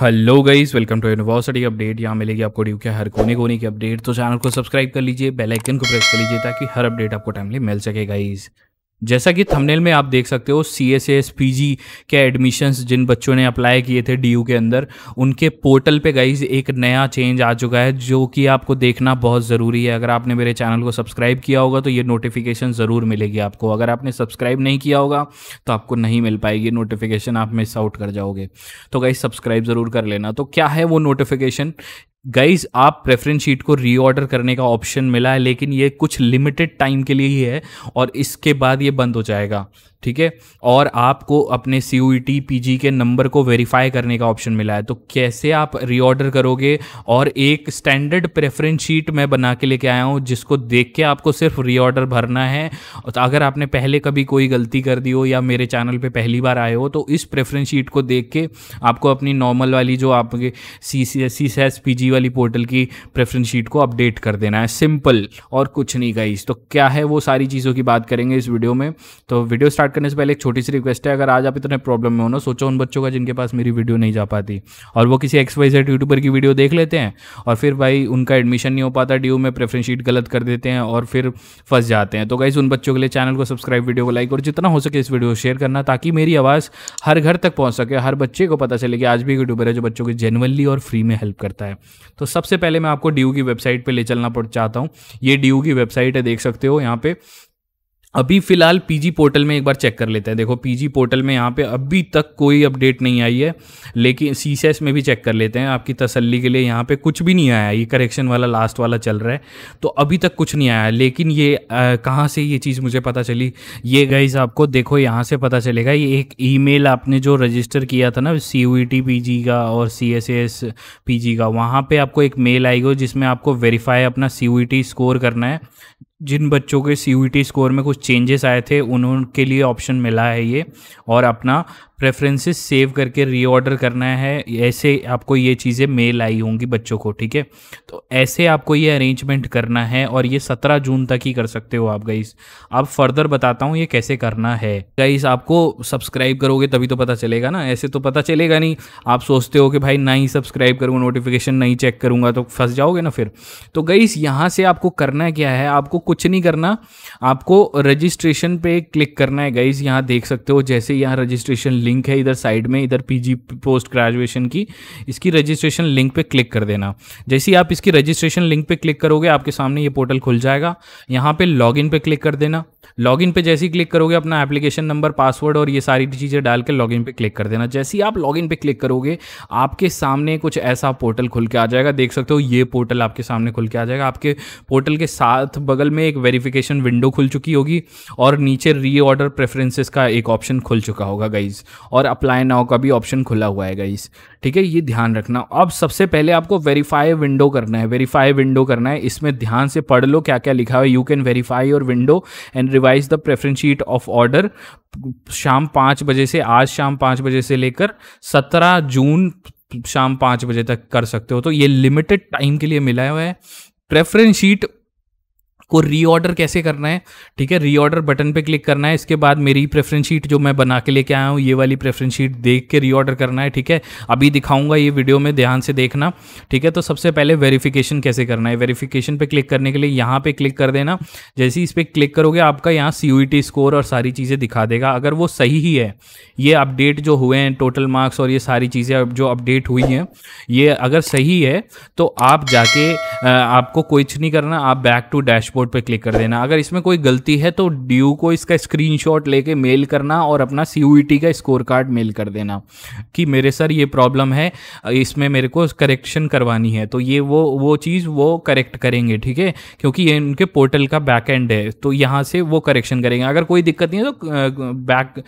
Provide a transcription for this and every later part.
hello guys welcome to university update यहाँ मिलेगी आपको ड्यू के हर कोने कोने की अपडेट तो चैनल को सब्सक्राइब कर लीजिए बेल आइकन को प्रेस कर लीजिए ताकि हर अपडेट आपको टाइमली मिल सके गाइस जैसा कि थंबनेल में आप देख सकते हो C S S P G के एडमिशन्स जिन बच्चों ने अप्लाई किए थे डी यू के अंदर उनके पोर्टल पे गाइज एक नया चेंज आ चुका है जो कि आपको देखना बहुत ज़रूरी है अगर आपने मेरे चैनल को सब्सक्राइब किया होगा तो ये नोटिफिकेशन ज़रूर मिलेगी आपको अगर आपने सब्सक्राइब नहीं किया होगा तो आपको नहीं मिल पाएगी नोटिफिकेशन आप मिस आउट कर जाओगे तो गाइज सब्सक्राइब ज़रूर कर लेना तो क्या है वो नोटिफिकेशन गाइज आप प्रेफरेंस शीट को रीऑर्डर करने का ऑप्शन मिला है लेकिन ये कुछ लिमिटेड टाइम के लिए ही है और इसके बाद ये बंद हो जाएगा ठीक है और आपको अपने C U T P G के नंबर को वेरीफाई करने का ऑप्शन मिला है तो कैसे आप रीऑर्डर करोगे और एक स्टैंडर्ड प्रेफरेंस शीट मैं बना के लेके आया हूँ जिसको देख के आपको सिर्फ रीऑर्डर भरना है तो अगर आपने पहले कभी कोई गलती कर दी हो या मेरे चैनल पर पहली बार आए हो तो इस प्रेफरेंस शीट को देख के आपको अपनी नॉर्मल वाली जो आपके सी सी एस पी जी वाली पोर्टल की प्रेफरेंस शीट को अपडेट कर देना है सिंपल और कुछ नहीं गाइस तो क्या है वो सारी चीज़ों की बात करेंगे इस वीडियो में तो वीडियो स्टार्ट स्टार्ट करने से पहले एक छोटी सी रिक्वेस्ट है अगर आज आप इतने प्रॉब्लम में हो ना सोचो उन बच्चों का जिनके पास मेरी वीडियो नहीं जा पाती और वो किसी एक्स वाई जेड यूट्यूबर की वीडियो देख लेते हैं और फिर भाई उनका एडमिशन नहीं हो पाता डी में प्रेफरेंस शीट गलत कर देते हैं और फिर फंस जाते हैं तो गाइज़ उन बच्चों के लिए चैनल को सब्सक्राइब वीडियो को लाइक और जितना हो सके इस वीडियो को शेयर करना ताकि मेरी आवाज़ हर घर तक पहुँच सके हर बच्चे को पता चले कि आज भी यूट्यूबर है जो बच्चों की जेनवनली और फ्री में हेल्प करता है तो सबसे पहले मैं आपको डी की वेबसाइट पर ले चलना चाहता हूँ ये डी की वेबसाइट है देख सकते हो यहाँ पे अभी फिलहाल पीजी पोर्टल में एक बार चेक कर लेते हैं देखो पीजी पोर्टल में यहाँ पे अभी तक कोई अपडेट नहीं आई है लेकिन सी में भी चेक कर लेते हैं आपकी तसल्ली के लिए यहाँ पे कुछ भी नहीं आया ये करेक्शन वाला लास्ट वाला चल रहा है तो अभी तक कुछ नहीं आया लेकिन ये कहाँ से ये चीज़ मुझे पता चली ये गाइज आपको देखो यहाँ से पता चलेगा ये एक ई आपने जो रजिस्टर किया था ना C U T P G का और C S S P G का वहाँ पर आपको एक मेल आएगी जिसमें आपको वेरीफाई अपना सी स्कोर e करना है जिन बच्चों के सी स्कोर e में कुछ चेंजेस आए थे उनके लिए ऑप्शन मिला है ये और अपना प्रेफरेंसेस सेव करके रीऑर्डर करना है ऐसे आपको ये चीज़ें मेल आई होंगी बच्चों को ठीक है तो ऐसे आपको ये अरेंजमेंट करना है और ये सत्रह जून तक ही कर सकते हो आप गाइस आप फर्दर बताता हूँ ये कैसे करना है गाइस आपको सब्सक्राइब करोगे तभी तो पता चलेगा ना ऐसे तो पता चलेगा नहीं आप सोचते हो कि भाई ना ही सब्सक्राइब करूँगा नोटिफिकेशन नहीं चेक करूँगा तो फंस जाओगे ना फिर तो गईस यहाँ से आपको करना क्या है आपको कुछ नहीं करना आपको रजिस्ट्रेशन पे क्लिक करना है गईस यहाँ देख सकते हो जैसे यहाँ रजिस्ट्रेशन लिंक लिंक है इधर साइड में इधर पीजी पोस्ट ग्रेजुएशन की इसकी रजिस्ट्रेशन लिंक पे क्लिक कर देना जैसे ही आप इसकी रजिस्ट्रेशन लिंक पे क्लिक करोगे आपके सामने ये पोर्टल खुल जाएगा यहाँ पे लॉगिन पे क्लिक कर देना लॉगिन पे जैसे ही क्लिक करोगे अपना एप्लीकेशन नंबर पासवर्ड और ये सारी चीज़ें डाल के लॉगिन पे क्लिक कर देना जैसे ही आप लॉगिन पे क्लिक करोगे आपके सामने कुछ ऐसा पोर्टल खुल के आ जाएगा देख सकते हो ये पोर्टल आपके सामने खुल के आ जाएगा आपके पोर्टल के साथ बगल में एक वेरिफिकेशन विंडो खुल चुकी होगी और नीचे रीऑर्डर प्रेफरेंसेस का एक ऑप्शन खुल चुका होगा गाइज और अप्लाई नाउ का भी ऑप्शन खुला हुआ है गाइस ठीक है ये ध्यान रखना अब सबसे पहले आपको वेरीफाई विंडो करना है वेरीफाई विंडो करना है इसमें ध्यान से पढ़ लो क्या क्या लिखा है you can verify your window and revise the preference sheet of order शाम पाँच बजे से आज शाम पाँच बजे से लेकर सत्रह जून शाम पाँच बजे तक कर सकते हो तो ये लिमिटेड टाइम के लिए मिला हुआ है प्रेफरेंस शीट को रीऑर्डर कैसे करना है ठीक है रीऑर्डर बटन पे क्लिक करना है इसके बाद मेरी प्रेफरेंस शीट जो मैं बना के लेके आया हूँ ये वाली प्रेफरेंस शीट देख के रीऑर्डर करना है ठीक है अभी दिखाऊंगा ये वीडियो में ध्यान से देखना ठीक है तो सबसे पहले वेरीफिकेशन कैसे करना है वेरीफिकेशन पर क्लिक करने के लिए यहाँ पर क्लिक कर देना जैसे ही इस पर क्लिक करोगे आपका यहाँ सी स्कोर e और सारी चीज़ें दिखा देगा अगर वो सही ही है ये अपडेट जो हुए हैं टोटल मार्क्स और ये सारी चीज़ें जो अपडेट हुई हैं ये अगर सही है तो आप जाके आपको कुछ नहीं करना आप बैक टू डैशबोर्ड कोड पे क्लिक कर देना अगर इसमें कोई गलती है तो ड्यू को इसका स्क्रीनशॉट लेके मेल करना और अपना सी e का स्कोर कार्ड मेल कर देना कि मेरे सर ये प्रॉब्लम है इसमें मेरे को करेक्शन करवानी है तो ये वो वो चीज़ वो करेक्ट करेंगे ठीक है क्योंकि ये उनके पोर्टल का बैक एंड है तो यहाँ से वो करेक्शन करेंगे अगर कोई दिक्कत नहीं है तो बैक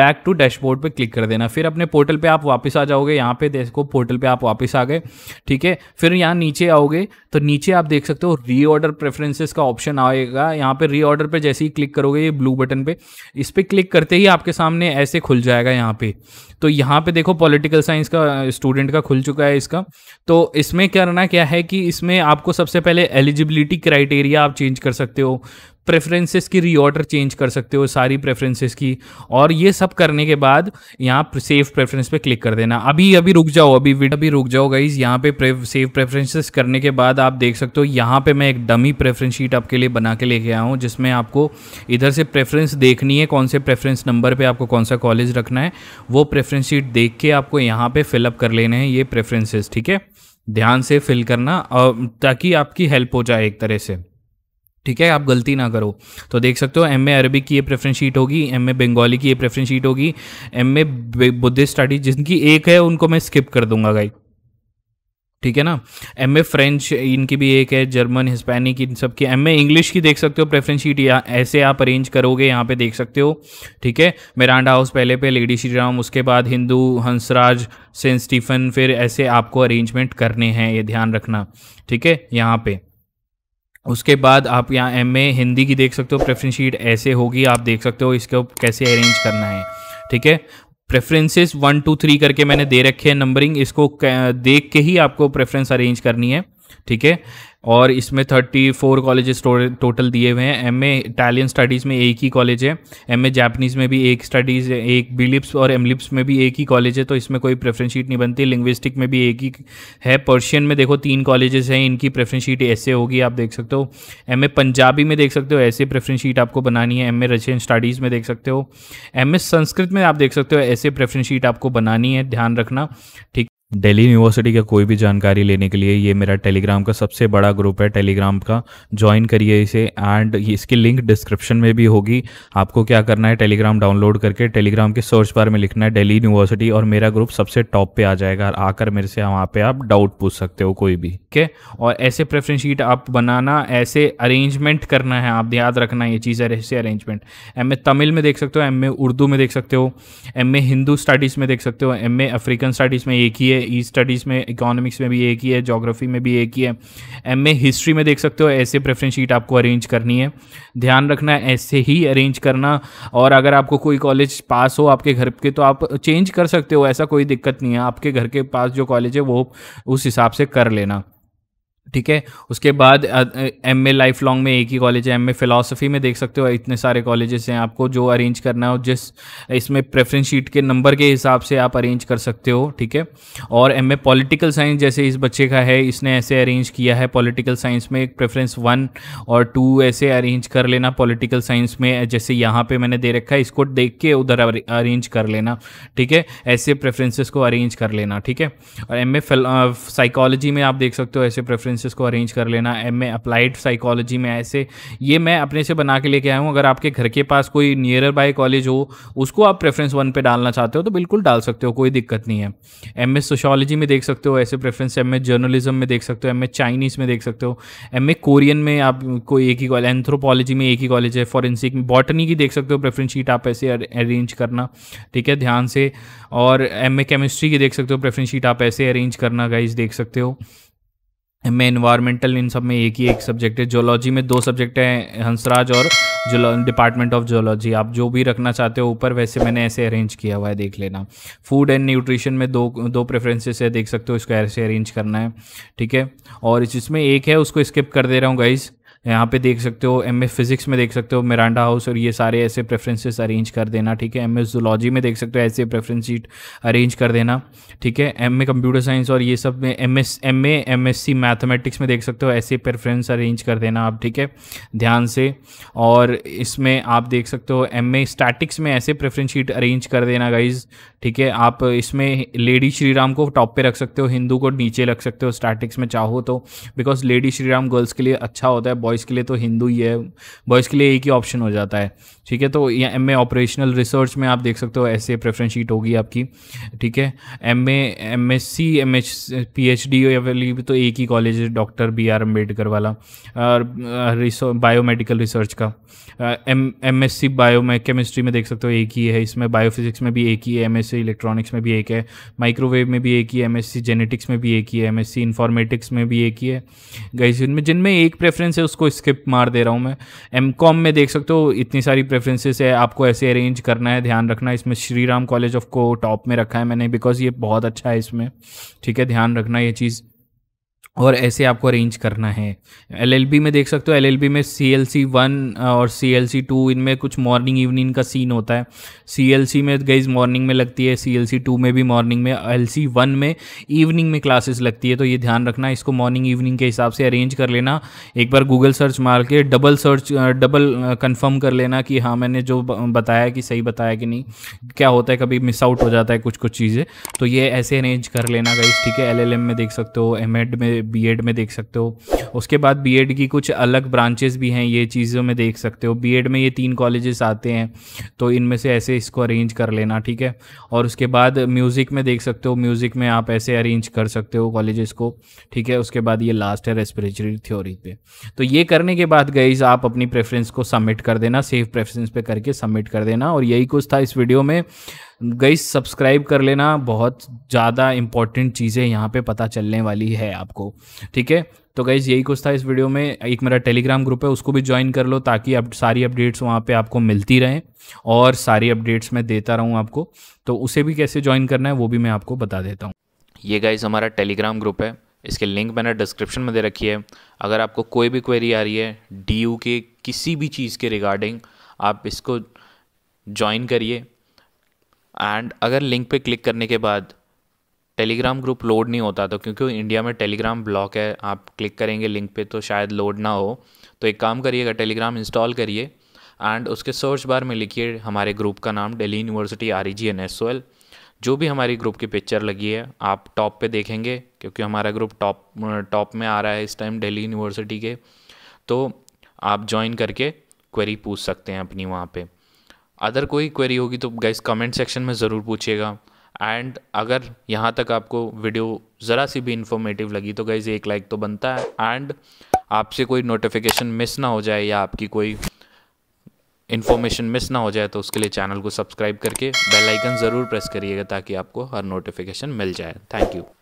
बैक टू डैशबोर्ड पर क्लिक कर देना फिर अपने पोर्टल पर आप वापस आ जाओगे यहाँ पे देखो पोर्टल पर आप वापस आ गए ठीक है फिर यहाँ नीचे आओगे तो नीचे आप देख सकते हो रीऑर्डर प्रेफरेंसेस का ऑप्शन आएगा यहाँ पे रीऑर्डर पे जैसे ही क्लिक करोगे ये ब्लू बटन पे इस पर क्लिक करते ही आपके सामने ऐसे खुल जाएगा यहाँ पे तो यहाँ पे देखो पॉलिटिकल साइंस का स्टूडेंट का खुल चुका है इसका तो इसमें करना क्या है कि इसमें आपको सबसे पहले एलिजिबिलिटी क्राइटेरिया आप चेंज कर सकते हो प्रेफरेंसेस की रीऑर्डर चेंज कर सकते हो सारी प्रेफरेंसेस की और ये सब करने के बाद यहाँ सेव प्रेफरेंस पे क्लिक कर देना अभी अभी रुक जाओ अभी वीडियो अभी रुक जाओ गाइज यहाँ पे सेव प्रेफरेंसेस करने के बाद आप देख सकते हो यहाँ पे मैं एक डमी प्रेफरेंस शीट आपके लिए बना के लेके आया हूँ जिसमें आपको इधर से प्रेफरेंस देखनी है कौन से प्रेफरेंस नंबर पर आपको कौन सा कॉलेज रखना है वो प्रेफरेंस शीट देख के आपको यहाँ पर फिलअप कर लेने हैं ये प्रेफरेंसेस ठीक है ध्यान से फिल करना और ताकि आपकी हेल्प हो जाए एक तरह से ठीक है आप गलती ना करो तो देख सकते हो एम ए अरबिक की ये प्रेफरेंस शीट होगी एम ए बंगाली की ये प्रेफरेंस शीट होगी एम ए बुद्धिस्ट स्टडीज जिनकी एक है उनको मैं स्किप कर दूंगा गाई ठीक है ना एम ए फ्रेंच इनकी भी एक है जर्मन हिस्पैनिक इन सब की एम ए इंग्लिश की देख सकते हो प्रेफरेंस शीट या ऐसे आप अरेंज करोगे यहाँ पे देख सकते हो ठीक है मेरांडा हाउस पहले पे लेडी श्री राम उसके बाद हिंदू हंसराज सेंट स्टीफन फिर ऐसे आपको अरेंजमेंट करने हैं ये ध्यान रखना ठीक है यहाँ पे उसके बाद आप यहाँ एम ए हिंदी की देख सकते हो प्रेफरेंस शीट ऐसे होगी आप देख सकते हो इसको कैसे अरेंज करना है ठीक है प्रेफरेंसेस वन टू थ्री करके मैंने दे रखे हैं नंबरिंग इसको देख के ही आपको प्रेफरेंस अरेंज करनी है ठीक है और इसमें थर्टी फोर कॉलेजेस टोटल दिए हुए हैं एम ए इटालियन स्टडीज़ में एक ही कॉलेज है एम ए जापनीज़ में भी एक स्टडीज़ है एक बिलिप्स और एमलिप्स में भी एक ही कॉलेज है तो इसमें कोई प्रेफरेंस शीट नहीं बनती लिंग्विस्टिक में भी एक ही है पर्शियन में देखो तीन कॉलेजेस हैं इनकी प्रेफरेंस शीट ऐसे होगी आप देख सकते हो एम ए पंजाबी में देख सकते हो ऐसे प्रेफरेंस शीट आपको बनानी है एम ए रशियन स्टडीज़ में देख सकते हो एम ए संस्कृत में आप देख सकते हो ऐसे प्रेफरेंस शीट आपको बनानी है ध्यान रखना ठीक दिल्ली यूनिवर्सिटी का कोई भी जानकारी लेने के लिए ये मेरा टेलीग्राम का सबसे बड़ा ग्रुप है टेलीग्राम का ज्वाइन करिए इसे एंड इसकी लिंक डिस्क्रिप्शन में भी होगी आपको क्या करना है टेलीग्राम डाउनलोड करके टेलीग्राम के सर्च बार में लिखना है दिल्ली यूनिवर्सिटी और मेरा ग्रुप सबसे टॉप पे आ जाएगा आकर मेरे से वहाँ पे आप डाउट पूछ सकते हो कोई भी ठीक है और ऐसे प्रेफरेंस शीट आप बनाना ऐसे अरेंजमेंट करना है आप याद रखना ये चीज़ है ऐसे अरेंजमेंट एम तमिल में देख सकते हो एम उर्दू में देख सकते हो एम हिंदू स्टडीज़ में देख सकते हो एम अफ्रीकन स्टडीज़ में एक ही है ई स्टडीज़ में इकोनॉमिक्स में भी एक ही है जोग्राफी में भी एक ही है एम ए हिस्ट्री में देख सकते हो ऐसे प्रेफरेंस शीट आपको अरेंज करनी है ध्यान रखना ऐसे ही अरेंज करना और अगर आपको कोई कॉलेज पास हो आपके घर के तो आप चेंज कर सकते हो ऐसा कोई दिक्कत नहीं है आपके घर के पास जो कॉलेज है वो उस हिसाब से कर लेना ठीक है उसके बाद एम ए लाइफ लॉन्ग में एक ही कॉलेज है एम ए फिलासफी में देख सकते हो इतने सारे कॉलेजेस हैं आपको जो अरेंज करना हो जिस इसमें प्रेफरेंस शीट के नंबर के हिसाब से आप अरेंज कर सकते हो ठीक है और एम ए पॉलिटिकल साइंस जैसे इस बच्चे का है इसने ऐसे अरेंज किया है पॉलिटिकल साइंस में एक प्रेफरेंस वन और टू ऐसे अरेंज कर लेना पॉलिटिकल साइंस में जैसे यहाँ पर मैंने दे रखा है इसको देख के उधर अरेंज कर लेना ठीक है ऐसे प्रेफरेंसेस को अरेंज कर लेना ठीक है और एम ए साइकोलॉजी में आप देख सकते हो ऐसे प्रेफरेंस सेंटेंसेस को अरेंज कर लेना एम ए अप्लाइड साइकोलॉजी में ऐसे ये मैं अपने से बना के लेके आया हूँ अगर आपके घर के पास कोई नियर बाय कॉलेज हो उसको आप प्रेफरेंस वन पे डालना चाहते हो तो बिल्कुल डाल सकते हो कोई दिक्कत नहीं है एम ए सोशोलॉजी में देख सकते हो ऐसे प्रेफरेंस एम ए जर्नलिज्म में देख सकते हो एम ए चाइनीज़ में देख सकते हो एम ए कोरियन में आप कोई एक ही कॉलेज एंथ्रोपोलॉजी में एक ही कॉलेज है फॉरेंसिक में बॉटनी की देख सकते हो प्रेफरेंस शीट आप ऐसे अरेंज करना ठीक है ध्यान से और एम ए केमिस्ट्री की देख सकते हो प्रेफरेंस शीट आप ऐसे अरेंज करना गाइज देख सकते हो मैं इन्वायरमेंटल इन सब में एक ही एक सब्जेक्ट है जोलॉजी में दो सब्जेक्ट हैं हंसराज और डिपार्टमेंट ऑफ जोलॉजी आप जो भी रखना चाहते हो ऊपर वैसे मैंने ऐसे अरेंज किया हुआ है देख लेना फूड एंड न्यूट्रिशन में दो दो प्रेफरेंसेस है देख सकते हो इसको ऐसे अरेंज करना है ठीक है और जिसमें एक है उसको स्किप कर दे रहा हूँ गाइज़ यहाँ पे देख सकते हो एम फिजिक्स में देख सकते हो मिरांडा हाउस और ये सारे ऐसे प्रेफरेंसेस अरेंज कर देना ठीक है एम एस जोलॉजी में देख सकते हो ऐसे प्रेफरेंस शीट अरेंज कर देना ठीक है एम ए कंप्यूटर साइंस और ये सब में M S M A M S C mathematics में देख सकते हो ऐसे प्रेफरेंस अरेंज कर देना आप ठीक है ध्यान से और इसमें आप देख सकते हो एम ए स्टैटिक्स में ऐसे प्रेफरेंस शीट अरेंज कर देना गाइज ठीक है आप इसमें लेडी श्रीराम को टॉप पे रख सकते हो हिंदू को नीचे रख सकते हो स्टैटिक्स में चाहो तो बिकॉज लेडी श्रीराम गर्ल्स के लिए अच्छा होता है बॉयज़ बॉयज़ के लिए तो हिंदू ही है बॉयज़ के लिए एक ही ऑप्शन हो जाता है ठीक है तो एम ए ऑपरेशनल रिसर्च में आप देख सकते हो ऐसे प्रेफरेंस शीट होगी आपकी ठीक है M A M S C M H P H D वाली तो एक ही कॉलेज है डॉक्टर बी आर अम्बेडकर वाला और बायोमेडिकल रिसर्च का M M S C bio में केमिस्ट्री में देख सकते हो एक ही है इसमें बायोफिजिक्स में भी एक ही है एम एस सी इलेक्ट्रॉनिक्स में भी एक है माइक्रोवेव में भी एक ही है एम एस सी जेनेटिक्स में भी एक ही है एम एस सी इन्फॉर्मेटिक्स में भी एक ही है गई जिनमें जिनमें एक प्रेफरेंस है उसको उसको स्किप मार दे रहा हूँ मैं एम कॉम में देख सकते हो इतनी सारी प्रेफरेंसेस है आपको ऐसे अरेंज करना है ध्यान रखना है इसमें श्री राम कॉलेज ऑफ को टॉप में रखा है मैंने बिकॉज ये बहुत अच्छा है इसमें ठीक है ध्यान रखना ये चीज़ और ऐसे आपको अरेंज करना है एल में देख सकते हो एल में सी एल सी वन और सी एल सी टू इनमें कुछ मॉर्निंग इवनिंग का सीन होता है सी एल सी में गईज मॉर्निंग में लगती है सी एल सी टू में भी मॉर्निंग में एल सी वन में इवनिंग में क्लासेस लगती है तो ये ध्यान रखना इसको मॉर्निंग इवनिंग के हिसाब से अरेंज कर लेना एक बार गूगल सर्च मार के डबल सर्च डबल कन्फर्म कर लेना कि हाँ मैंने जो बताया कि सही बताया कि नहीं क्या होता है कभी मिस आउट हो जाता है कुछ कुछ चीज़ें तो ये ऐसे अरेंज कर लेना गई ठीक है एल में देख सकते हो एम में एड में देख सकते हो उसके बाद एड की कुछ अलग ब्रांचेस भी हैं ये चीज़ों में देख सकते हो एड में ये तीन कॉलेजेस आते हैं तो इनमें से ऐसे इसको अरेंज कर लेना ठीक है और उसके बाद म्यूज़िक में देख सकते हो म्यूज़िक में आप ऐसे अरेंज कर सकते हो कॉलेजेस को ठीक है उसके बाद ये लास्ट है रेस्परेटरी थ्योरी पे तो ये करने के बाद गईज आप अपनी प्रेफरेंस को सबमिट कर देना सेफ प्रेफरेंस पे करके सबमिट कर देना और यही कुछ था इस वीडियो में गई सब्सक्राइब कर लेना बहुत ज़्यादा इंपॉर्टेंट चीज़ें यहाँ पे पता चलने वाली है आपको ठीक है तो गई यही कुछ था इस वीडियो में एक मेरा टेलीग्राम ग्रुप है उसको भी ज्वाइन कर लो ताकि अब सारी अपडेट्स वहाँ पे आपको मिलती रहें और सारी अपडेट्स मैं देता रहूँ आपको तो उसे भी कैसे ज्वाइन करना है वो भी मैं आपको बता देता हूँ ये गाइज हमारा टेलीग्राम ग्रुप है इसके लिंक मैंने डिस्क्रिप्शन में दे रखी है अगर आपको कोई भी क्वेरी आ रही है डी के किसी भी चीज़ के रिगार्डिंग आप इसको ज्वाइन करिए एंड अगर लिंक पे क्लिक करने के बाद टेलीग्राम ग्रुप लोड नहीं होता तो क्योंकि इंडिया में टेलीग्राम ब्लॉक है आप क्लिक करेंगे लिंक पे तो शायद लोड ना हो तो एक काम करिएगा टेलीग्राम इंस्टॉल करिए एंड उसके सर्च बार में लिखिए हमारे ग्रुप का नाम daily university R E G N S O L जो भी हमारी ग्रुप की पिक्चर लगी है आप टॉप पे देखेंगे क्योंकि हमारा ग्रुप टॉप टॉप में आ रहा है इस टाइम डेली यूनिवर्सिटी के तो आप ज्वाइन करके क्वेरी पूछ सकते हैं अपनी वहाँ पर अदर कोई क्वेरी होगी तो गाइस कमेंट सेक्शन में ज़रूर पूछिएगा एंड अगर यहाँ तक आपको वीडियो ज़रा सी भी इन्फॉर्मेटिव लगी तो गाइज़ एक लाइक तो बनता है एंड आपसे कोई नोटिफिकेशन मिस ना हो जाए या आपकी कोई इन्फॉर्मेशन मिस ना हो जाए तो उसके लिए चैनल को सब्सक्राइब करके बेल आइकन ज़रूर प्रेस करिएगा ताकि आपको हर नोटिफिकेशन मिल जाए थैंक यू